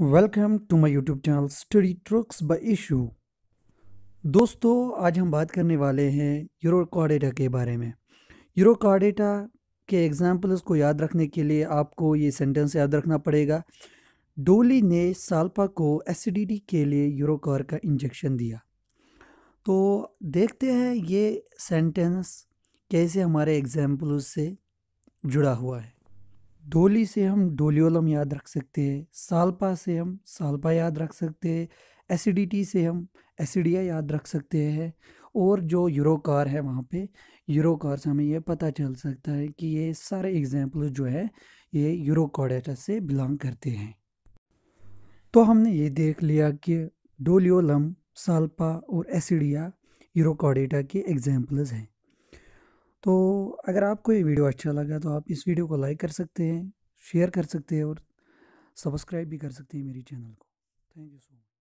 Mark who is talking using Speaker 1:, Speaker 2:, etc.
Speaker 1: welcome to my YouTube channel study tricks by Ishu दोस्तों आज हम बात करने वाले हैं यूरो कार्डेटा के बारे में यूरो कार्डेटा के एग्जाम्पल्स को याद रखने के लिए आपको ये सेंटेंस याद रखना पड़ेगा डोली ने साल्पा को एसिडिटी के लिए यूरोकार का इंजेक्शन दिया तो देखते हैं ये सेंटेंस कैसे हमारे एग्जाम्पल्स से जुड़ा हुआ है डोली से हम डोलियोलम याद रख सकते हैं सालपा से हम सालपा याद रख सकते हैं एसिडिटी से हम एसिडिया याद रख सकते हैं और जो यूरोकार है वहाँ पे यूरोकार से हमें यह पता चल सकता है कि ये सारे एग्जाम्पल जो है ये यूरोकॉडेटा से बिलोंग करते हैं तो हमने ये देख लिया कि डोलियोलम सालपा और एसिडिया यूरोकॉडेटा के एग्जाम्पल्स हैं तो अगर आपको ये वीडियो अच्छा लगा तो आप इस वीडियो को लाइक कर सकते हैं शेयर कर सकते हैं और
Speaker 2: सब्सक्राइब भी कर सकते हैं मेरी चैनल को
Speaker 3: थैंक यू सो मच